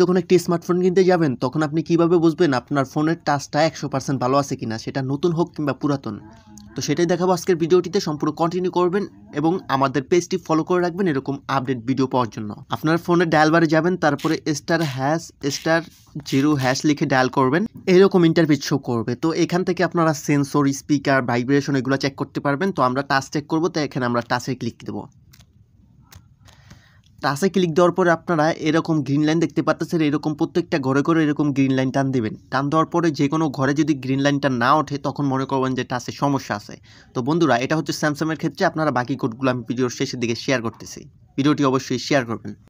যখন একটি স্মার্টফোন কিনতে যাবেন তখন আপনি কিভাবে বুঝবেন আপনার ফোনের টাচটা একশো পার্সেন্ট ভালো আছে কিনা সেটা নতুন হোক কিংবা পুরাতন তো সেটাই দেখাবো আজকের ভিডিওটিতে সম্পূর্ণ কন্টিনিউ করবেন এবং আমাদের পেজটি ফলো করে রাখবেন এরকম আপডেট ভিডিও পাওয়ার জন্য আপনার ফোনের ডায়াল বারে যাবেন তারপরে star hash star zero hash লিখে ডায়াল করবেন এরকম ইন্টারভিউ শো করবে তো এখান থেকে আপনারা সেন্সর স্পিকার ভাইব্রেশন এগুলো চেক করতে পারবেন তো আমরা টাচ চেক করবো তো এখানে আমরা টাচে ক্লিক দেবো টাসে ক্লিক দেওয়ার পরে আপনারা এরকম গ্রিন লাইন দেখতে পাচ্ছেন এরকম প্রত্যেকটা ঘরে ঘরে এরকম গ্রিন লাইন টান দেবেন টান দেওয়ার পরে যে কোনো ঘরে যদি গ্রিন লাইনটা না ওঠে তখন মনে করবেন যে টাসে সমস্যা আছে তো বন্ধুরা এটা হচ্ছে স্যামসাংয়ের ক্ষেত্রে আপনারা বাকি কোডগুলো আমি ভিডিওর শেষের দিকে শেয়ার করতেছি ভিডিওটি অবশ্যই শেয়ার করবেন